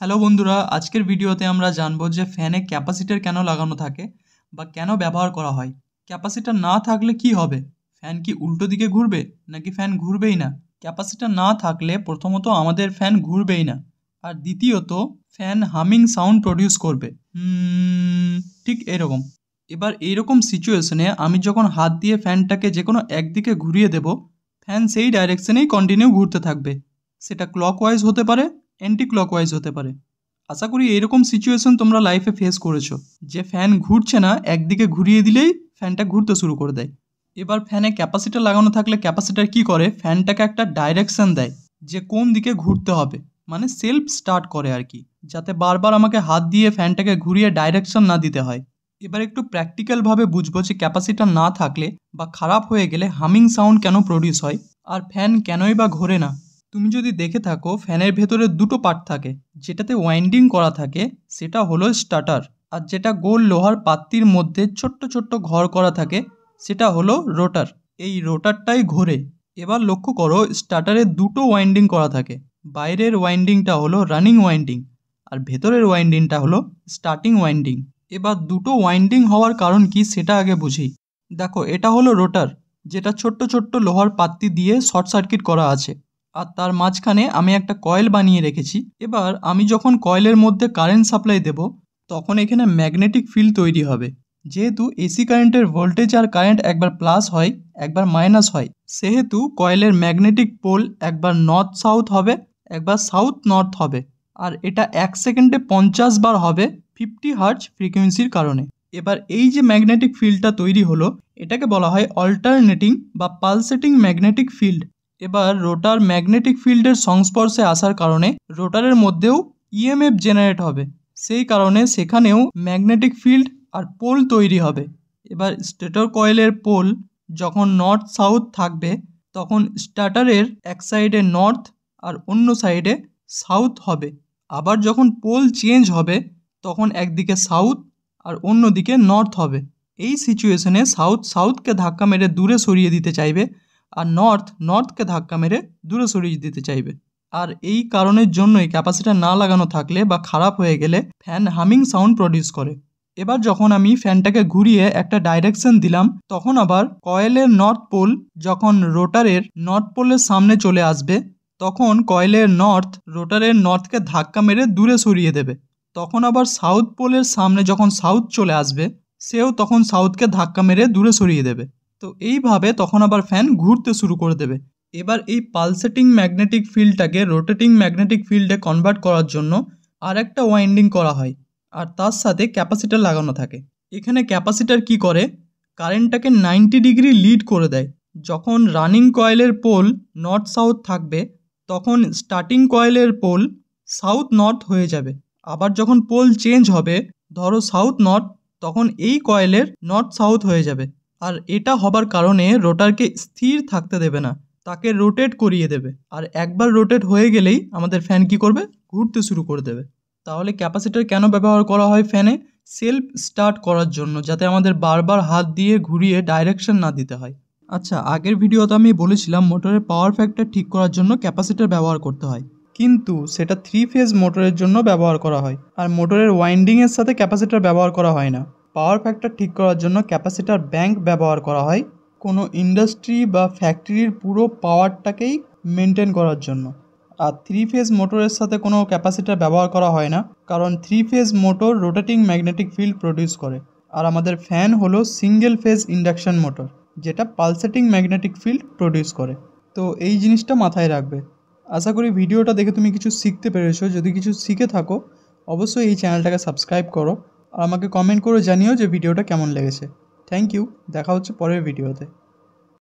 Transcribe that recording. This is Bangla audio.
হ্যালো বন্ধুরা আজকের ভিডিওতে আমরা জানবো যে ফ্যানে ক্যাপাসিটার কেন লাগানো থাকে বা কেন ব্যবহার করা হয় ক্যাপাসিটার না থাকলে কি হবে ফ্যান কি উল্টো দিকে ঘুরবে নাকি ফ্যান ঘুরবেই না ক্যাপাসিটার না থাকলে প্রথমত আমাদের ফ্যান ঘুরবেই না আর দ্বিতীয়ত ফ্যান হামিং সাউন্ড প্রডিউস করবে ঠিক এরকম এবার এইরকম সিচুয়েশনে আমি যখন হাত দিয়ে ফ্যানটাকে যে কোনো একদিকে ঘুরিয়ে দেব ফ্যান সেই ডাইরেকশনেই কন্টিনিউ ঘুরতে থাকবে সেটা ক্লক ওয়াইজ হতে পারে অ্যান্টি ক্লকওয়াইজ হতে পারে আশা করি এরকম সিচুয়েশন তোমরা লাইফে ফেস করেছো যে ফ্যান ঘুরছে না একদিকে ঘুরিয়ে দিলেই ফ্যানটা ঘুরতে শুরু করে দেয় এবার ফ্যানে ক্যাপাসিটার লাগানো থাকলে ক্যাপাসিটার কি করে ফ্যানটাকে একটা ডাইরেকশন দেয় যে কোন দিকে ঘুরতে হবে মানে সেলফ স্টার্ট করে আর কি যাতে বারবার আমাকে হাত দিয়ে ফ্যানটাকে ঘুরিয়ে ডাইরেকশন না দিতে হয় এবার একটু প্র্যাকটিক্যালভাবে বুঝবো যে ক্যাপাসিটার না থাকলে বা খারাপ হয়ে গেলে হামিং সাউন্ড কেন প্রডিউস হয় আর ফ্যান কেনই বা ঘোরে না তুমি যদি দেখে থাকো ফ্যানের ভেতরে দুটো পার্ট থাকে যেটাতে ওয়াইন্ডিং করা থাকে সেটা হলো স্টার্টার আর যেটা গোল লোহার পাত্তির মধ্যে ছোট্ট ছোট্ট ঘর করা থাকে সেটা হলো রোটার এই রোটারটাই ঘোরে এবার লক্ষ্য করো স্টার্টারে দুটো ওয়াইন্ডিং করা থাকে বাইরের ওয়াইন্ডিংটা হলো রানিং ওয়াইন্ডিং আর ভেতরের ওয়াইন্ডিংটা হলো স্টার্টিং ওয়াইন্ডিং এবার দুটো ওয়াইন্ডিং হওয়ার কারণ কি সেটা আগে বুঝি দেখো এটা হলো রোটার যেটা ছোট্ট ছোট্ট লোহার পাত্তি দিয়ে শর্ট সার্কিট করা আছে আর তার মাঝখানে আমি একটা কয়েল বানিয়ে রেখেছি এবার আমি যখন কয়েলের মধ্যে কারেন্ট সাপ্লাই দেব তখন এখানে ম্যাগনেটিক ফিল্ড তৈরি হবে যেহেতু এসি কারেন্টের ভোল্টেজ আর কারেন্ট একবার প্লাস হয় একবার মাইনাস হয় সেহেতু কয়েলের ম্যাগনেটিক পোল একবার নর্থ সাউথ হবে একবার সাউথ নর্থ হবে আর এটা এক সেকেন্ডে পঞ্চাশ বার হবে ফিফটি হার্জ ফ্রিকোয়েন্সির কারণে এবার এই যে ম্যাগনেটিক ফিল্ডটা তৈরি হলো এটাকে বলা হয় অল্টারনেটিং বা পালসেটিং ম্যাগনেটিক ফিল্ড এবার রোটার ম্যাগনেটিক ফিল্ডের সংস্পর্শে আসার কারণে রোটারের মধ্যেও ইএমএফ e জেনারেট হবে সেই কারণে সেখানেও ম্যাগনেটিক ফিল্ড আর পোল তৈরি হবে এবার স্টেটর কয়েলের পোল যখন নর্থ সাউথ থাকবে তখন স্টার্টারের এক সাইডে নর্থ আর অন্য সাইডে সাউথ হবে আবার যখন পোল চেঞ্জ হবে তখন একদিকে সাউথ আর অন্যদিকে নর্থ হবে এই সিচুয়েশনে সাউথ সাউথকে ধাক্কা মেরে দূরে সরিয়ে দিতে চাইবে আর নর্থ নর্থকে ধাক্কা মেরে দূরে সরিয়ে দিতে চাইবে আর এই কারণের জন্যই ক্যাপাসিটার না লাগানো থাকলে বা খারাপ হয়ে গেলে ফ্যান হামিং সাউন্ড প্রডিউস করে এবার যখন আমি ফ্যানটাকে ঘুরিয়ে একটা ডাইরেকশন দিলাম তখন আবার কয়েলের নর্থ পোল যখন রোটারের নর্থ পোলের সামনে চলে আসবে তখন কয়েলের নর্থ রোটারের নর্থকে ধাক্কা মেরে দূরে সরিয়ে দেবে তখন আবার সাউথ পোলের সামনে যখন সাউথ চলে আসবে সেও তখন সাউথকে ধাক্কা মেরে দূরে সরিয়ে দেবে তো এইভাবে তখন আবার ফ্যান ঘুরতে শুরু করে দেবে এবার এই পালসেটিং ম্যাগনেটিক ফিল্ডটাকে রোটেটিং ম্যাগনেটিক ফিল্ডে কনভার্ট করার জন্য আর একটা ওয়াইন্ডিং করা হয় আর তার সাথে ক্যাপাসিটার লাগানো থাকে এখানে ক্যাপাসিটার কি করে কারেন্টটাকে নাইনটি ডিগ্রি লিড করে দেয় যখন রানিং কয়েলের পোল নর্থ সাউথ থাকবে তখন স্টার্টিং কয়েলের পোল সাউথ নর্থ হয়ে যাবে আবার যখন পোল চেঞ্জ হবে ধরো সাউথ নর্থ তখন এই কয়েলের নর্থ সাউথ হয়ে যাবে আর এটা হবার কারণে রোটারকে স্থির থাকতে দেবে না তাকে রোটেট করিয়ে দেবে আর একবার রোটেট হয়ে গেলেই আমাদের ফ্যান কি করবে ঘুরতে শুরু করে দেবে তাহলে ক্যাপাসিটার কেন ব্যবহার করা হয় ফ্যানে সেলফ স্টার্ট করার জন্য যাতে আমাদের বারবার হাত দিয়ে ঘুরিয়ে ডাইরেকশন না দিতে হয় আচ্ছা আগের ভিডিওতে আমি বলেছিলাম মোটরের পাওয়ার ফ্যাক্টর ঠিক করার জন্য ক্যাপাসিটার ব্যবহার করতে হয় কিন্তু সেটা থ্রি ফেজ মোটরের জন্য ব্যবহার করা হয় আর মোটরের ওয়াইন্ডিংয়ের সাথে ক্যাপাসিটার ব্যবহার করা হয় না পাওয়ার ফ্যাক্টর ঠিক করার জন্য ক্যাপাসিটার ব্যাংক ব্যবহার করা হয় কোনো ইন্ডাস্ট্রি বা ফ্যাক্টরির পুরো পাওয়ারটাকেই মেনটেন করার জন্য আর থ্রি ফেজ মোটরের সাথে কোনো ক্যাপাসিটার ব্যবহার করা হয় না কারণ three phase motor rotating magnetic field produce করে আর আমাদের ফ্যান হলো সিঙ্গেল ফেজ ইন্ডাকশন মোটর যেটা পালসেটিং ম্যাগনেটিক ফিল্ড প্রডিউস করে তো এই জিনিসটা মাথায় রাখবে আশা করি ভিডিওটা দেখে তুমি কিছু শিখতে পেরেছো যদি কিছু শিখে থাকো অবশ্যই এই চ্যানেলটাকে সাবস্ক্রাইব করো আর আমাকে কমেন্ট করে জানিও যে ভিডিওটা কেমন লেগেছে থ্যাংক ইউ দেখা হচ্ছে পরের ভিডিওতে